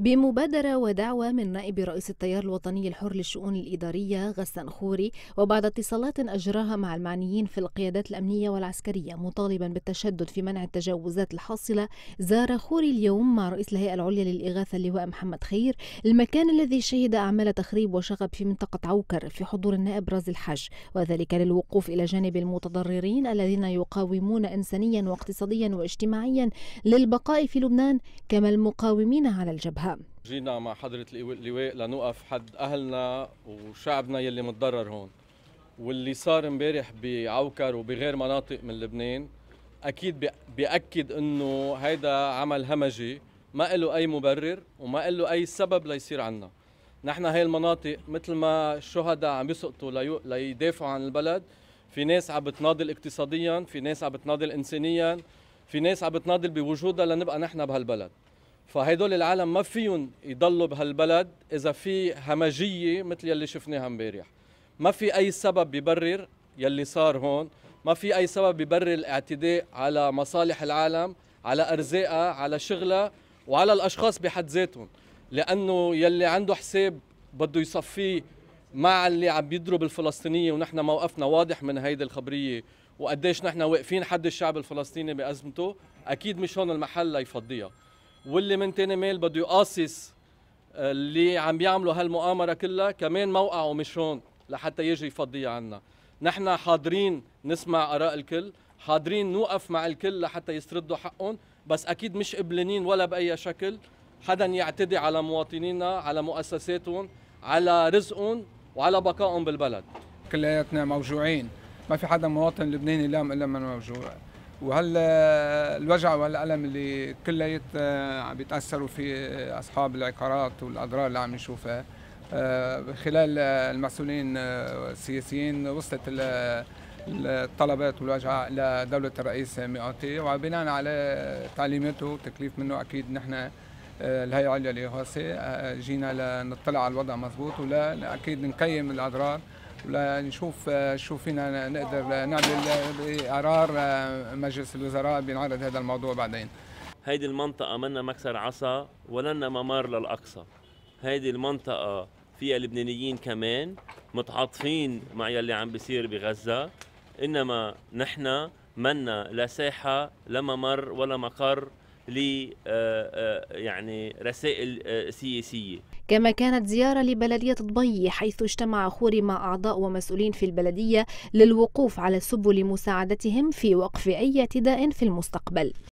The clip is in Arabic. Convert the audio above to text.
بمبادرة ودعوة من نائب رئيس التيار الوطني الحر للشؤون الإدارية غسان خوري وبعد اتصالات أجراها مع المعنيين في القيادات الأمنية والعسكرية مطالبا بالتشدد في منع التجاوزات الحاصلة زار خوري اليوم مع رئيس الهيئة العليا للإغاثة اللواء محمد خير المكان الذي شهد أعمال تخريب وشغب في منطقة عوكر في حضور النائب راز الحج وذلك للوقوف إلى جانب المتضررين الذين يقاومون إنسانيا واقتصاديا واجتماعيا للبقاء في لبنان كما المقاومين على الجبهة الأهم جينا مع حضرة اللواء لنوقف حد أهلنا وشعبنا يلي متضرر هون واللي صار امبارح بعوكر وبغير مناطق من لبنان اكيد بياكد انه هيدا عمل همجي ما له اي مبرر وما له اي سبب ليصير عنا نحن هاي المناطق مثل ما الشهداء عم يسقطوا ليو... ليدافعوا عن البلد في ناس عم بتناضل اقتصاديا في ناس عم بتناضل انسانيا في ناس عم بتناضل بوجودها لنبقى نحن بهالبلد فهيدول العالم ما فيهم يضلوا بهالبلد اذا في همجيه مثل يلي شفناها امبارح ما في اي سبب ببرر يلي صار هون ما في اي سبب ببرر الاعتداء على مصالح العالم على ارزاقها على شغلها وعلى الاشخاص بحد ذاتهم لانه يلي عنده حساب بده يصفيه مع اللي عم بيضرب الفلسطينيه ونحن موقفنا واضح من هيدي الخبريه وقديش نحن واقفين حد الشعب الفلسطيني بازمته اكيد مش هون المحل ليفضيها واللي من تاني مال بده يقاصص آه، اللي عم بيعملوا هالمؤامره كلها كمان موقعه مش هون لحتى يجي يفضيها عنا نحن حاضرين نسمع اراء الكل حاضرين نوقف مع الكل لحتى يستردوا حقهم بس اكيد مش قبلانين ولا باي شكل حدا يعتدي على مواطنينا على مؤسساتهم على رزقهم وعلى بقائهم بالبلد كلياتنا موجوعين ما في حدا مواطن لبناني لام الا من موجوع وهال الوجع والالم اللي كليت آه، عم بيتاثروا فيه اصحاب العقارات والاضرار اللي عم نشوفها آه، خلال المسؤولين آه، السياسيين وصلت الطلبات والوجع لدولة الرئيس مئاتي وبناء على تعليماته وتكليف منه أكيد نحن الهيئة العليا جينا لنطلع على الوضع مضبوط ولا أكيد نقيم الأضرار ولا نشوف شو فينا نقدر نعمل قرار آه، مجلس الوزراء بنعرض هذا الموضوع بعدين هيدي المنطقة منا مكسر عصا ولنا ممر للأقصى هيدي المنطقة فيها لبنانيين كمان متعاطفين مع يلي عم بيصير بغزة إنما نحن منا لا ساحة لا ممر ولا مقر ل آه، آه، يعني رسائل آه، سياسيه كما كانت زيارة لبلدية دبي حيث اجتمع خوري مع أعضاء ومسؤولين في البلدية للوقوف على سبل مساعدتهم في وقف أي اعتداء في المستقبل